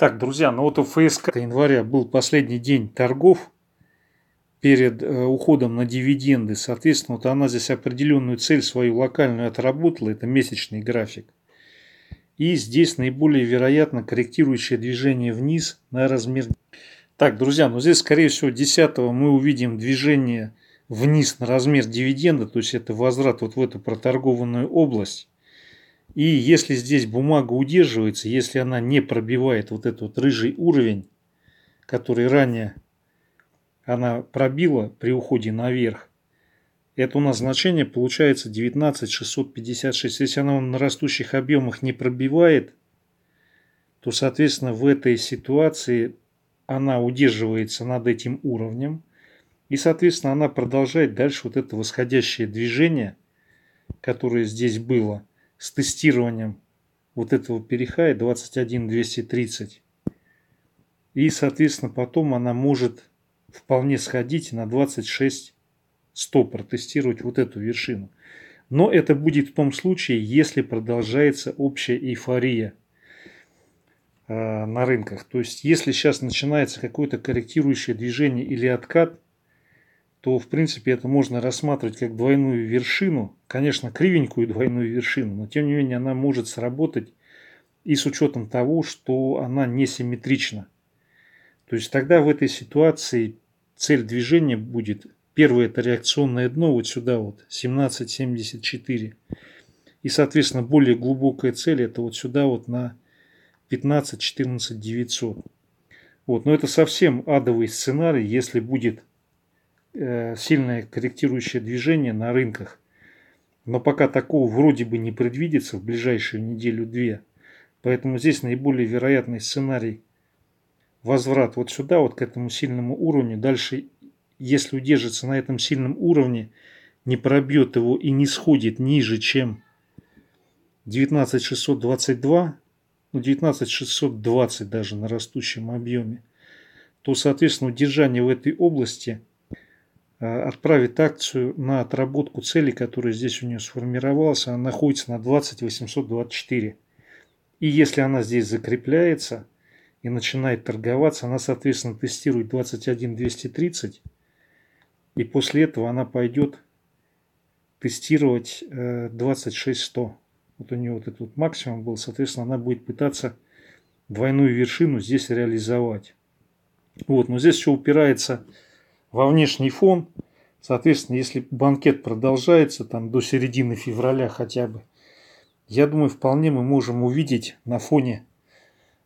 Так, друзья, ну вот у ФСК января был последний день торгов перед э, уходом на дивиденды. Соответственно, вот она здесь определенную цель свою локальную отработала, это месячный график. И здесь наиболее вероятно корректирующее движение вниз на размер. Так, друзья, ну здесь, скорее всего, 10 мы увидим движение вниз на размер дивиденда, то есть это возврат вот в эту проторгованную область. И если здесь бумага удерживается, если она не пробивает вот этот вот рыжий уровень, который ранее она пробила при уходе наверх, это у нас значение получается 19656. Если она на растущих объемах не пробивает, то, соответственно, в этой ситуации она удерживается над этим уровнем. И, соответственно, она продолжает дальше вот это восходящее движение, которое здесь было – с тестированием вот этого перехая 21230. И, соответственно, потом она может вполне сходить на 26 100 протестировать вот эту вершину. Но это будет в том случае, если продолжается общая эйфория э, на рынках. То есть, если сейчас начинается какое-то корректирующее движение или откат, то, в принципе, это можно рассматривать как двойную вершину, конечно, кривенькую двойную вершину, но, тем не менее, она может сработать и с учетом того, что она несимметрична. То есть тогда в этой ситуации цель движения будет, первое это реакционное дно, вот сюда вот, 17,74. И, соответственно, более глубокая цель это вот сюда вот на 15-14 900. Вот, но это совсем адовый сценарий, если будет Э, сильное корректирующее движение на рынках. Но пока такого вроде бы не предвидится в ближайшую неделю-две. Поэтому здесь наиболее вероятный сценарий возврат вот сюда, вот к этому сильному уровню. Дальше, если удержится на этом сильном уровне, не пробьет его и не сходит ниже, чем 19622, ну 19620 даже на растущем объеме, то, соответственно, удержание в этой области – Э, отправит акцию на отработку цели, которая здесь у нее сформировалась. Она находится на 20824. И если она здесь закрепляется и начинает торговаться, она, соответственно, тестирует 21230. И после этого она пойдет тестировать 26100. Э, вот у нее вот этот вот максимум был. Соответственно, она будет пытаться двойную вершину здесь реализовать. Вот, но здесь все упирается во внешний фон. Соответственно, если банкет продолжается там до середины февраля хотя бы, я думаю, вполне мы можем увидеть на фоне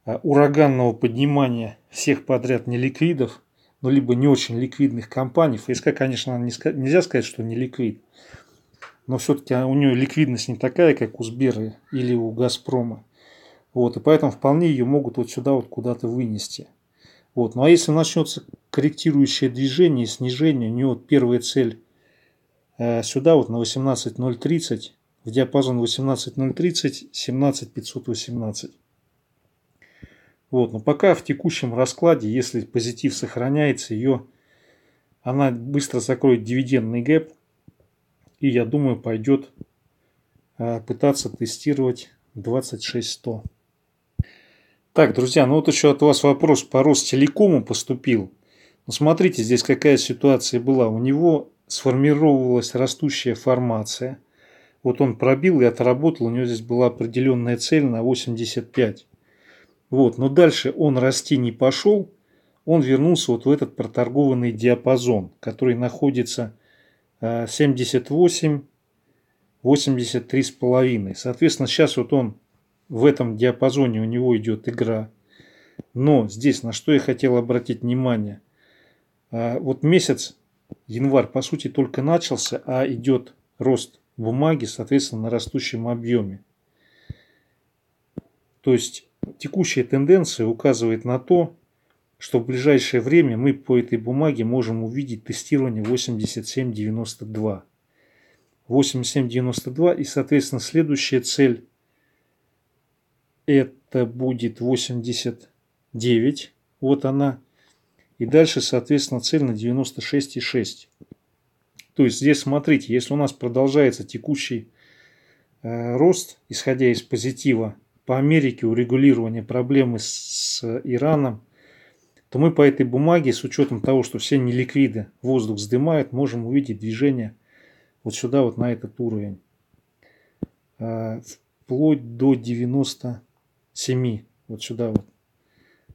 э, ураганного поднимания всех подряд неликвидов, ну, либо не очень ликвидных компаний. ФСК, конечно, нельзя сказать, что не ликвид, но все-таки у нее ликвидность не такая, как у Сбера или у Газпрома. Вот, и поэтому вполне ее могут вот сюда вот куда-то вынести. Вот. Ну а если начнется корректирующее движение и снижение. У него первая цель э, сюда вот на 18.030, в диапазон 18.030, 17.518. Вот, но пока в текущем раскладе, если позитив сохраняется, ее она быстро закроет дивидендный гэп и, я думаю, пойдет э, пытаться тестировать 26100. Так, друзья, ну вот еще от вас вопрос по Ростелекому поступил. Но ну, смотрите, здесь какая ситуация была. У него сформировалась растущая формация. Вот он пробил и отработал, у него здесь была определенная цель на 85. Вот, но дальше он расти не пошел, он вернулся вот в этот проторгованный диапазон, который находится 78, а, 83,5. Соответственно, сейчас вот он в этом диапазоне у него идет игра. Но здесь на что я хотел обратить внимание. А, вот месяц, январь, по сути, только начался, а идет рост бумаги, соответственно, на растущем объеме. То есть текущая тенденция указывает на то, что в ближайшее время мы по этой бумаге можем увидеть тестирование 87.92. 87.92 и, соответственно, следующая цель это будет 89. Вот она. И дальше, соответственно, цель на 96,6. То есть здесь смотрите, если у нас продолжается текущий э, рост, исходя из позитива, по Америке урегулирования проблемы с, с Ираном, то мы по этой бумаге, с учетом того, что все неликвиды воздух вздымают, можем увидеть движение вот сюда, вот на этот уровень. Э, вплоть до 97. Вот сюда вот.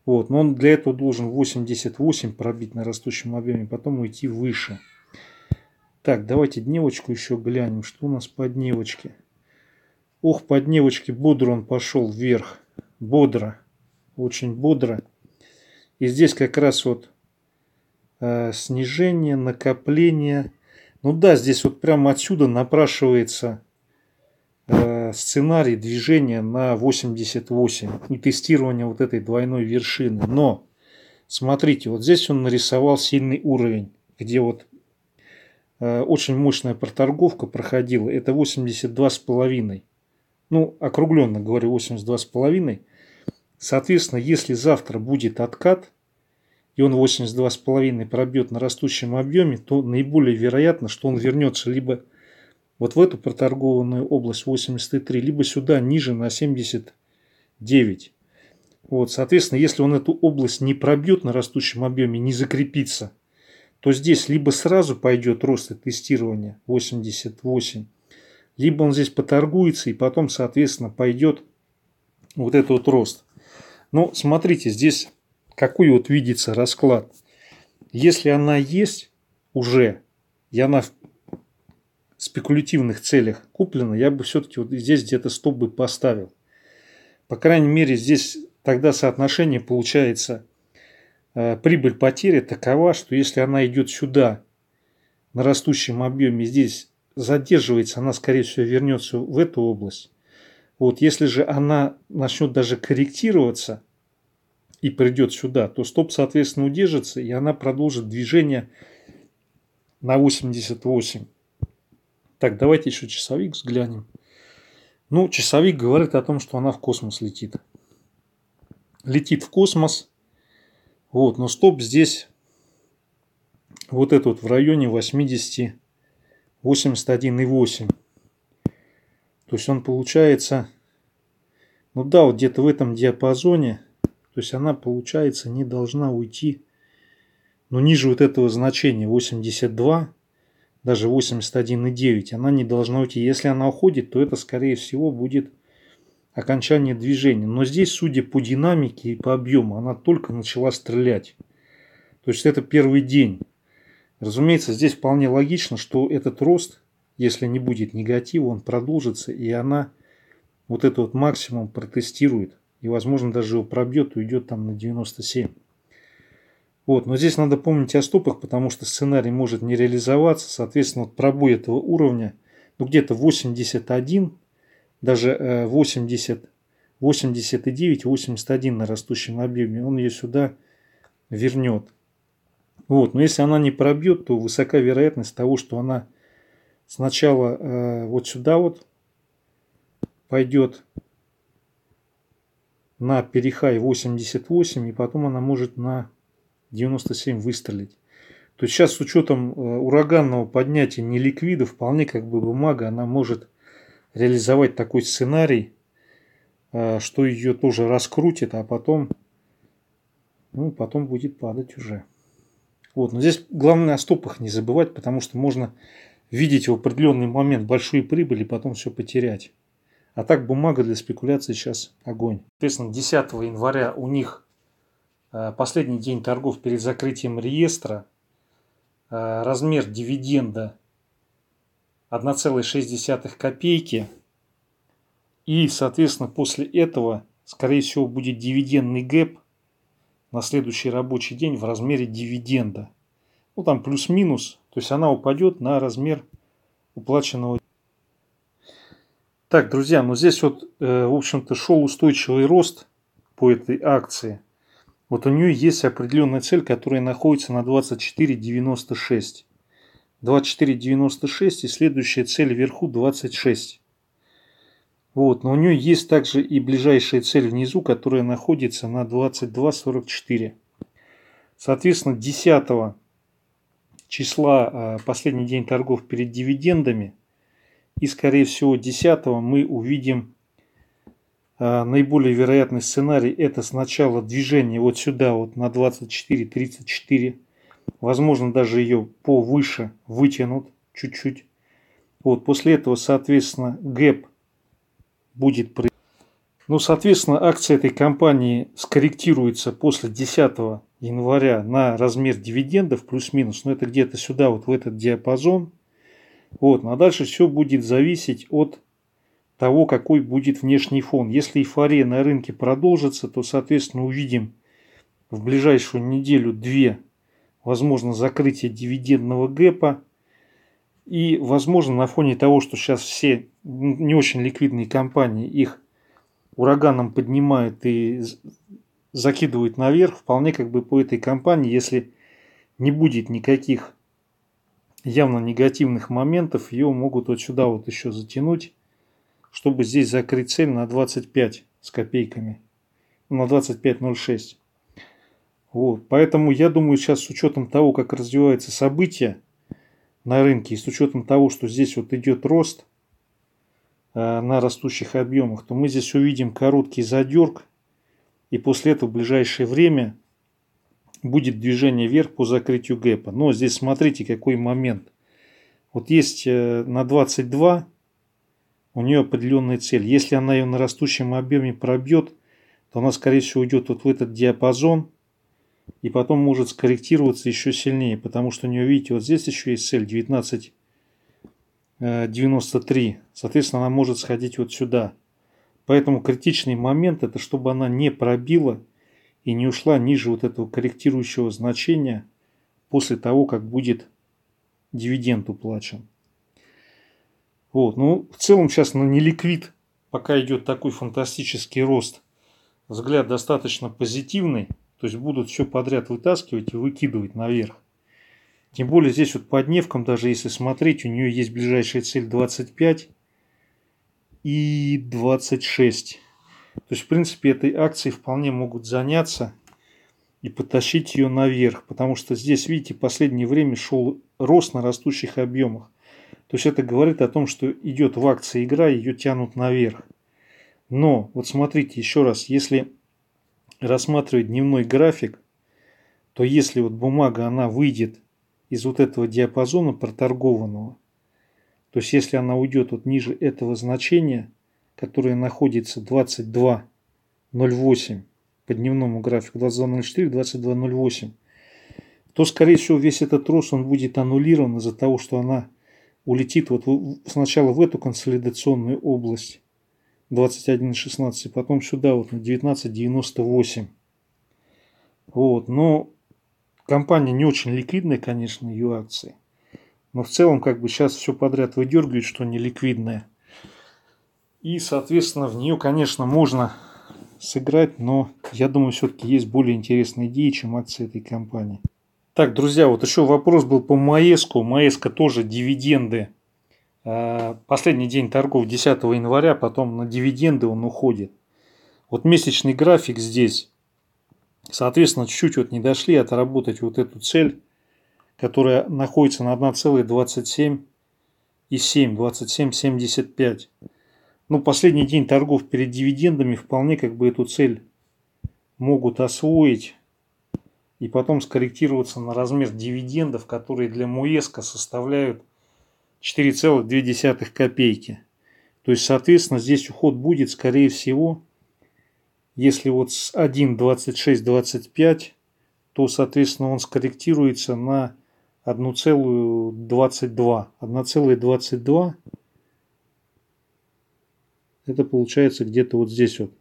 Вот. Но он для этого должен 88 пробить на растущем объеме, потом уйти выше. Так, давайте дневочку еще глянем, что у нас по дневочке. Ох, по дневочке бодро он пошел вверх. Бодро. Очень бодро. И здесь как раз вот э, снижение, накопление. Ну да, здесь вот прямо отсюда напрашивается э, Э, сценарий движения на 88 и тестирования вот этой двойной вершины. Но, смотрите, вот здесь он нарисовал сильный уровень, где вот э, очень мощная проторговка проходила. Это 82,5. Ну, округленно говорю, 82,5. Соответственно, если завтра будет откат, и он 82,5 пробьет на растущем объеме, то наиболее вероятно, что он вернется либо вот в эту проторгованную область 83, либо сюда ниже на 79. Вот, соответственно, если он эту область не пробьет на растущем объеме, не закрепится, то здесь либо сразу пойдет рост и тестирование 88, либо он здесь поторгуется и потом, соответственно, пойдет вот этот вот рост. Но ну, смотрите, здесь какой вот видится расклад. Если она есть уже, и она в спекулятивных целях куплено, я бы все-таки вот здесь где-то стоп бы поставил. По крайней мере, здесь тогда соотношение получается э, прибыль-потеря такова, что если она идет сюда на растущем объеме, здесь задерживается, она, скорее всего, вернется в эту область. Вот если же она начнет даже корректироваться и придет сюда, то стоп, соответственно, удержится, и она продолжит движение на 88. Так, давайте еще часовик взглянем. Ну, часовик говорит о том, что она в космос летит. Летит в космос. Вот, но стоп здесь вот этот вот в районе 80, 81,8. То есть он получается, ну да, вот где-то в этом диапазоне, то есть она получается не должна уйти, ну ниже вот этого значения 82, даже 81,9, она не должна уйти. Если она уходит, то это, скорее всего, будет окончание движения. Но здесь, судя по динамике и по объему, она только начала стрелять. То есть это первый день. Разумеется, здесь вполне логично, что этот рост, если не будет негатива, он продолжится, и она вот этот вот максимум протестирует. И, возможно, даже его пробьет и уйдет там на 97. Вот, но здесь надо помнить о стопах, потому что сценарий может не реализоваться. Соответственно, вот пробой этого уровня, ну где-то 81, даже 80, 89, 81 на растущем объеме, он ее сюда вернет. Вот, но если она не пробьет, то высока вероятность того, что она сначала э, вот сюда вот пойдет на перехай 88, и потом она может на 97 выстрелить. То есть сейчас с учетом э, ураганного поднятия неликвида вполне как бы бумага, она может реализовать такой сценарий, э, что ее тоже раскрутит, а потом, ну, потом будет падать уже. Вот, но здесь главное о стопах не забывать, потому что можно видеть в определенный момент большую прибыль и потом все потерять. А так бумага для спекуляции сейчас огонь. Соответственно, 10 января у них Э, последний день торгов перед закрытием реестра, э, размер дивиденда 1,6 копейки. И, соответственно, после этого, скорее всего, будет дивидендный гэп на следующий рабочий день в размере дивиденда. Ну, там плюс-минус. То есть она упадет на размер уплаченного. Так, друзья, ну здесь вот, э, в общем-то, шел устойчивый рост по этой акции – вот у нее есть определенная цель, которая находится на 24,96. 24,96 и следующая цель вверху 26. Вот, но у нее есть также и ближайшая цель внизу, которая находится на 22,44. Соответственно, 10 числа, а, последний день торгов перед дивидендами, и скорее всего 10 мы увидим а, наиболее вероятный сценарий это сначала движение вот сюда вот на 24-34. Возможно, даже ее повыше вытянут чуть-чуть. Вот, после этого, соответственно, гэп будет при... Ну, соответственно, акция этой компании скорректируется после 10 января на размер дивидендов плюс-минус. Но это где-то сюда, вот в этот диапазон. Вот, а дальше все будет зависеть от того, какой будет внешний фон. Если эйфория на рынке продолжится, то, соответственно, увидим в ближайшую неделю-две, возможно, закрытие дивидендного гэпа. И, возможно, на фоне того, что сейчас все не очень ликвидные компании их ураганом поднимают и закидывают наверх, вполне как бы по этой компании, если не будет никаких явно негативных моментов, ее могут вот сюда вот еще затянуть чтобы здесь закрыть цель на 25 с копейками, на 25.06. Вот, поэтому я думаю, сейчас с учетом того, как развиваются события на рынке, и с учетом того, что здесь вот идет рост э, на растущих объемах, то мы здесь увидим короткий задерг, и после этого в ближайшее время будет движение вверх по закрытию гэпа. Но здесь смотрите, какой момент. Вот есть э, на 22 у нее определенная цель. Если она ее на растущем объеме пробьет, то она, скорее всего, уйдет вот в этот диапазон и потом может скорректироваться еще сильнее, потому что у нее, видите, вот здесь еще есть цель 19,93. Э, Соответственно, она может сходить вот сюда. Поэтому критичный момент – это чтобы она не пробила и не ушла ниже вот этого корректирующего значения после того, как будет дивиденд уплачен. Вот. Ну, в целом сейчас на ну, неликвид пока идет такой фантастический рост. Взгляд достаточно позитивный. То есть будут все подряд вытаскивать и выкидывать наверх. Тем более здесь вот по дневкам, даже если смотреть, у нее есть ближайшая цель 25 и 26. То есть, в принципе, этой акции вполне могут заняться и потащить ее наверх. Потому что здесь, видите, в последнее время шел рост на растущих объемах. То есть это говорит о том, что идет в акции игра, ее тянут наверх. Но вот смотрите еще раз, если рассматривать дневной график, то если вот бумага, она выйдет из вот этого диапазона проторгованного, то есть если она уйдет вот ниже этого значения, которое находится 22.08 по дневному графику, 22.04, 22.08, то, скорее всего, весь этот рост он будет аннулирован из-за того, что она улетит вот сначала в эту консолидационную область 21.16, потом сюда вот на 19.98. Вот, но компания не очень ликвидная, конечно, ее акции. Но в целом как бы сейчас все подряд выдергивает что не ликвидная. И, соответственно, в нее, конечно, можно сыграть, но я думаю, все-таки есть более интересные идеи, чем акции этой компании. Так, друзья, вот еще вопрос был по Маеску. Маеска тоже дивиденды. А, последний день торгов 10 января, потом на дивиденды он уходит. Вот месячный график здесь. Соответственно, чуть-чуть вот не дошли отработать вот эту цель, которая находится на 1,27 и 7, 27,75. Ну, последний день торгов перед дивидендами вполне как бы эту цель могут освоить и потом скорректироваться на размер дивидендов, которые для Муэска составляют 4,2 копейки. То есть, соответственно, здесь уход будет, скорее всего, если вот с 1,2625, то, соответственно, он скорректируется на 1,22. 1,22 это получается где-то вот здесь вот.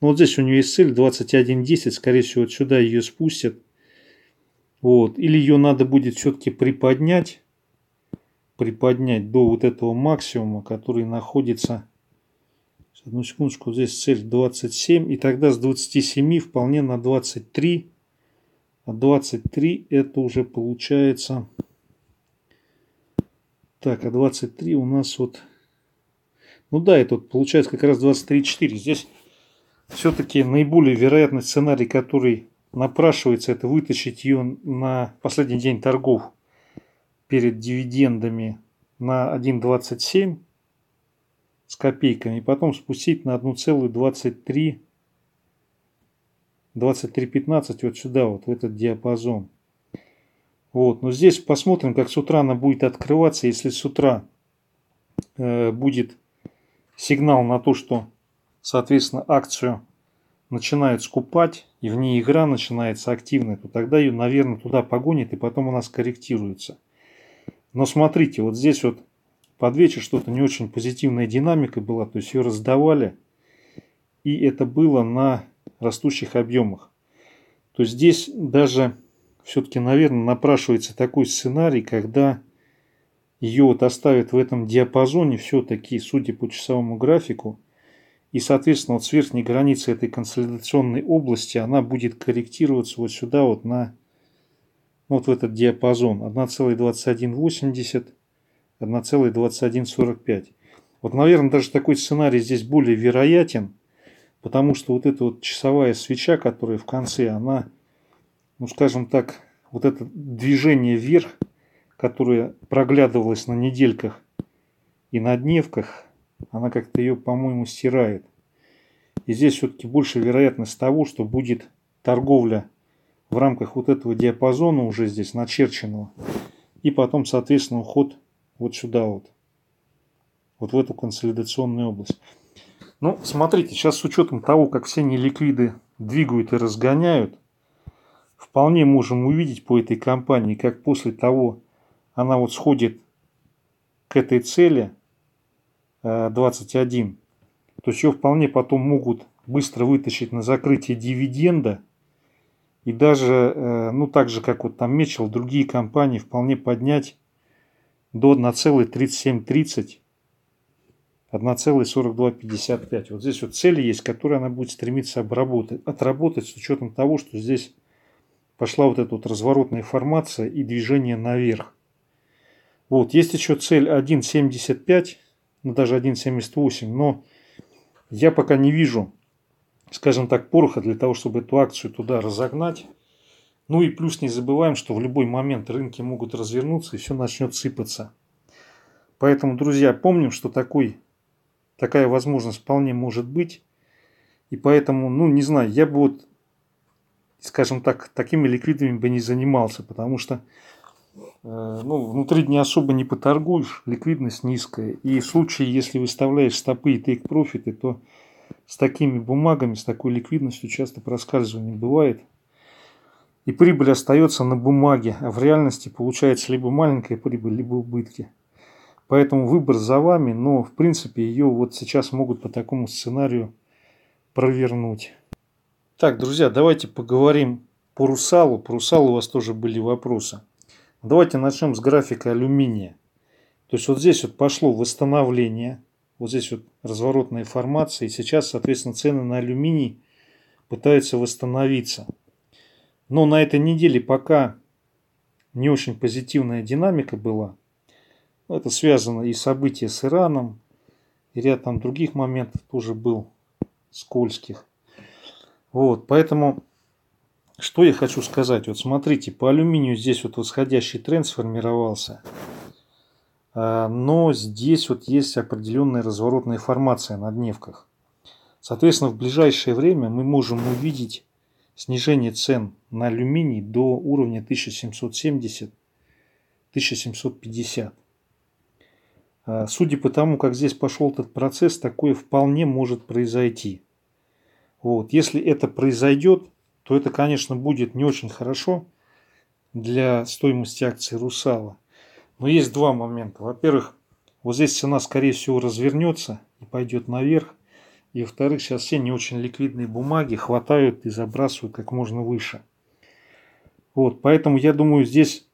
Ну вот здесь у нее есть цель 21.10, скорее всего, вот сюда ее спустят. Вот. Или ее надо будет все-таки приподнять, приподнять до вот этого максимума, который находится... Одну секундочку, здесь цель 27, и тогда с 27 вполне на 23. А 23 это уже получается... Так, а 23 у нас вот... Ну да, это вот получается как раз 23.4. Здесь все-таки наиболее вероятный сценарий, который напрашивается, это вытащить ее на последний день торгов перед дивидендами на 1,27 с копейками, и потом спустить на 1,23 23.15 вот сюда, вот в этот диапазон. Вот, но здесь посмотрим, как с утра она будет открываться, если с утра э, будет сигнал на то, что соответственно, акцию начинают скупать, и в ней игра начинается активная, то тогда ее, наверное, туда погонит, и потом у нас корректируется. Но смотрите, вот здесь вот под вечер что-то не очень позитивная динамика была, то есть ее раздавали, и это было на растущих объемах. То есть здесь даже все-таки, наверное, напрашивается такой сценарий, когда ее вот оставят в этом диапазоне все-таки, судя по часовому графику, и, соответственно, вот с верхней границы этой консолидационной области она будет корректироваться вот сюда вот на ну, вот в этот диапазон 1,2180, 1,2145. Вот, наверное, даже такой сценарий здесь более вероятен, потому что вот эта вот часовая свеча, которая в конце, она, ну скажем так, вот это движение вверх, которое проглядывалось на недельках и на дневках – она как-то ее, по-моему, стирает. И здесь все-таки больше вероятность того, что будет торговля в рамках вот этого диапазона уже здесь начерченного. И потом, соответственно, уход вот сюда вот. Вот в эту консолидационную область. Ну, смотрите, сейчас с учетом того, как все неликвиды двигают и разгоняют, вполне можем увидеть по этой компании, как после того она вот сходит к этой цели – 21. Э, То есть его вполне потом могут быстро вытащить на закрытие дивиденда. И даже, э, ну так же, как вот там Мечел, другие компании вполне поднять до 1,3730, 1,4255. Вот здесь вот цели есть, которые она будет стремиться обработать, отработать с учетом того, что здесь пошла вот эта вот разворотная формация и движение наверх. Вот, есть еще цель 1,75, ну, даже 1,78. Но я пока не вижу, скажем так, пороха для того, чтобы эту акцию туда разогнать. Ну и плюс не забываем, что в любой момент рынки могут развернуться и все начнет сыпаться. Поэтому, друзья, помним, что такой, такая возможность вполне может быть. И поэтому, ну не знаю, я бы вот, скажем так, такими ликвидами бы не занимался, потому что Э, ну, внутри дня особо не поторгуешь, ликвидность низкая. И в случае, если выставляешь стопы и тейк-профиты, то с такими бумагами, с такой ликвидностью часто проскальзывание бывает. И прибыль остается на бумаге, а в реальности получается либо маленькая прибыль, либо убытки. Поэтому выбор за вами, но в принципе ее вот сейчас могут по такому сценарию провернуть. Так, друзья, давайте поговорим по Русалу. По Русалу у вас тоже были вопросы. Давайте начнем с графика алюминия. То есть вот здесь вот пошло восстановление, вот здесь вот разворотная информация, и сейчас, соответственно, цены на алюминий пытаются восстановиться. Но на этой неделе пока не очень позитивная динамика была. Это связано и события с Ираном, и ряд там других моментов тоже был скользких. Вот, поэтому что я хочу сказать? Вот смотрите, по алюминию здесь вот восходящий тренд сформировался. А, но здесь вот есть определенная разворотная формация на дневках. Соответственно, в ближайшее время мы можем увидеть снижение цен на алюминий до уровня 1770-1750. А, судя по тому, как здесь пошел этот процесс, такое вполне может произойти. Вот. Если это произойдет, то это, конечно, будет не очень хорошо для стоимости акции «Русала». Но есть два момента. Во-первых, вот здесь цена, скорее всего, развернется и пойдет наверх. И, во-вторых, сейчас все не очень ликвидные бумаги хватают и забрасывают как можно выше. Вот, поэтому я думаю, здесь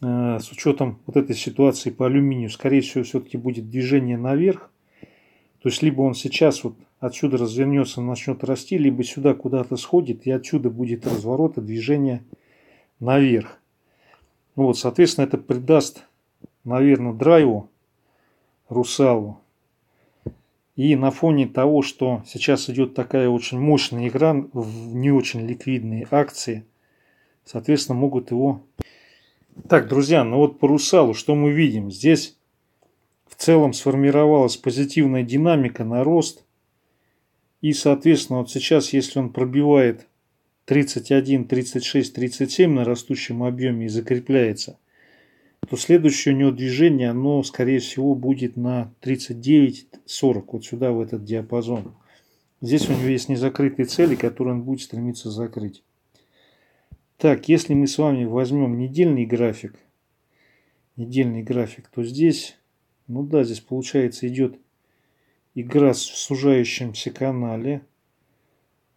э, с учетом вот этой ситуации по алюминию, скорее всего, все-таки будет движение наверх. То есть, либо он сейчас вот отсюда развернется, начнет расти, либо сюда куда-то сходит, и отсюда будет разворот и движение наверх. Вот, соответственно, это придаст, наверное, драйву Русалу. И на фоне того, что сейчас идет такая очень мощная игра в не очень ликвидные акции, соответственно, могут его... Так, друзья, ну вот по Русалу что мы видим? Здесь в целом сформировалась позитивная динамика на рост – и, соответственно, вот сейчас, если он пробивает 31, 36, 37 на растущем объеме и закрепляется, то следующее у него движение, оно, скорее всего, будет на 39-40, вот сюда, в этот диапазон. Здесь у него есть незакрытые цели, которые он будет стремиться закрыть. Так, если мы с вами возьмем недельный график, недельный график, то здесь, ну да, здесь получается идет игра в сужающемся канале.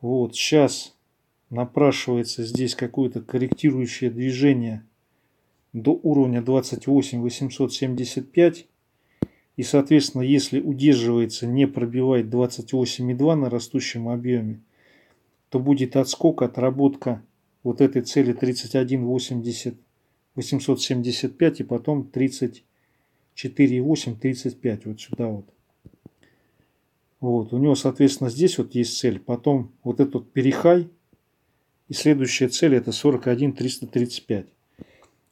Вот, сейчас напрашивается здесь какое-то корректирующее движение до уровня 28 875. И, соответственно, если удерживается, не пробивает 28,2 на растущем объеме, то будет отскок, отработка вот этой цели 31,80, 875 и потом 34,8, 35 вот сюда вот. Вот, у него, соответственно, здесь вот есть цель, потом вот этот вот перехай, и следующая цель это 41335.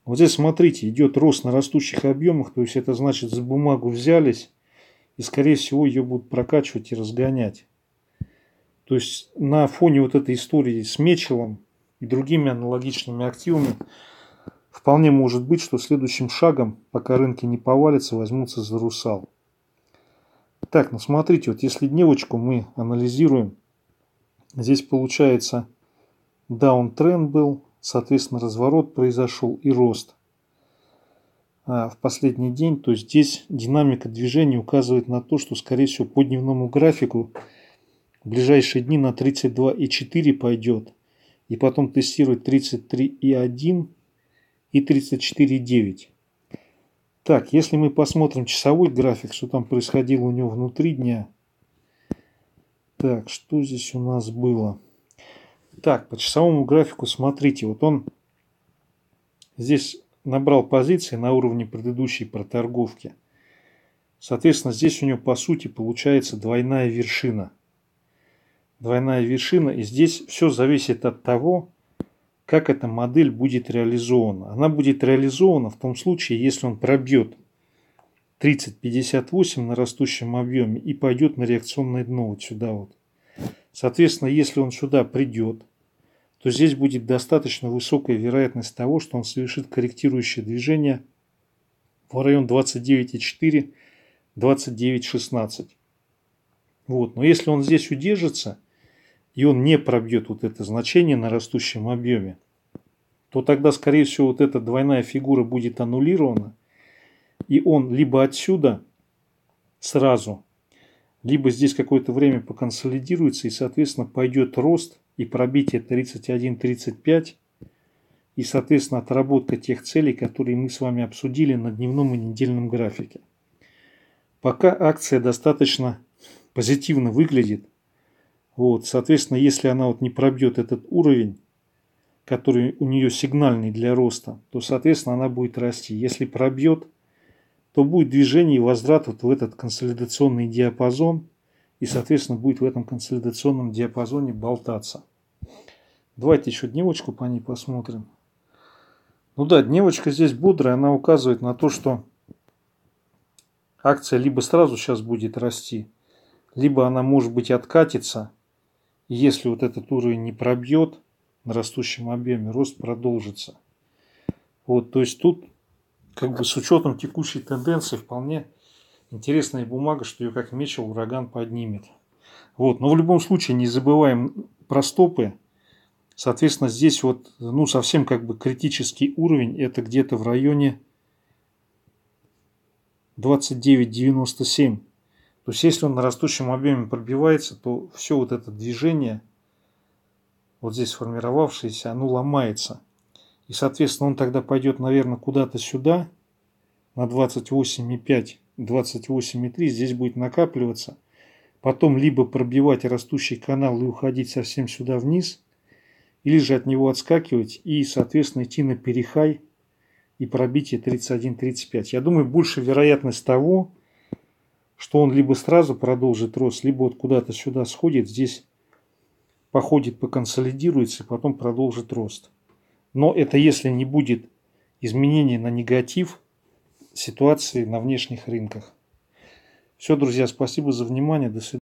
Вот здесь, смотрите, идет рост на растущих объемах, то есть это значит, за бумагу взялись, и, скорее всего, ее будут прокачивать и разгонять. То есть на фоне вот этой истории с Мечелом и другими аналогичными активами вполне может быть, что следующим шагом, пока рынки не повалятся, возьмутся за русал. Так, ну смотрите, вот если дневочку мы анализируем, здесь получается даунтренд был, соответственно, разворот произошел и рост а в последний день, то здесь динамика движения указывает на то, что, скорее всего, по дневному графику в ближайшие дни на 32,4 пойдет, и потом тестировать 33,1 и 34,9. Так, если мы посмотрим часовой график, что там происходило у него внутри дня. Так, что здесь у нас было? Так, по часовому графику смотрите, вот он здесь набрал позиции на уровне предыдущей проторговки. Соответственно, здесь у него по сути получается двойная вершина. Двойная вершина, и здесь все зависит от того, как эта модель будет реализована. Она будет реализована в том случае, если он пробьет 3058 на растущем объеме и пойдет на реакционное дно вот сюда вот. Соответственно, если он сюда придет, то здесь будет достаточно высокая вероятность того, что он совершит корректирующее движение в район 29,4, 29,16. Вот. Но если он здесь удержится – и он не пробьет вот это значение на растущем объеме, то тогда, скорее всего, вот эта двойная фигура будет аннулирована, и он либо отсюда сразу, либо здесь какое-то время поконсолидируется, и, соответственно, пойдет рост и пробитие 31-35, и, соответственно, отработка тех целей, которые мы с вами обсудили на дневном и недельном графике. Пока акция достаточно позитивно выглядит, вот, соответственно, если она вот не пробьет этот уровень, который у нее сигнальный для роста, то, соответственно, она будет расти. Если пробьет, то будет движение и возврат вот в этот консолидационный диапазон, и, соответственно, будет в этом консолидационном диапазоне болтаться. Давайте еще дневочку по ней посмотрим. Ну да, дневочка здесь бодрая, она указывает на то, что акция либо сразу сейчас будет расти, либо она может быть откатится – если вот этот уровень не пробьет на растущем объеме, рост продолжится. Вот, то есть тут как бы с учетом текущей тенденции вполне интересная бумага, что ее как мечел ураган поднимет. Вот, но в любом случае не забываем про стопы. Соответственно, здесь вот, ну, совсем как бы критический уровень, это где-то в районе 29,97. То есть если он на растущем объеме пробивается, то все вот это движение, вот здесь формировавшееся, оно ломается. И, соответственно, он тогда пойдет, наверное, куда-то сюда, на 28,5, 28,3, здесь будет накапливаться. Потом либо пробивать растущий канал и уходить совсем сюда вниз, или же от него отскакивать и, соответственно, идти на перехай и пробитие 31-35. Я думаю, больше вероятность того, что он либо сразу продолжит рост, либо вот куда-то сюда сходит, здесь походит, поконсолидируется и потом продолжит рост. Но это если не будет изменений на негатив ситуации на внешних рынках. Все, друзья, спасибо за внимание. До свидания.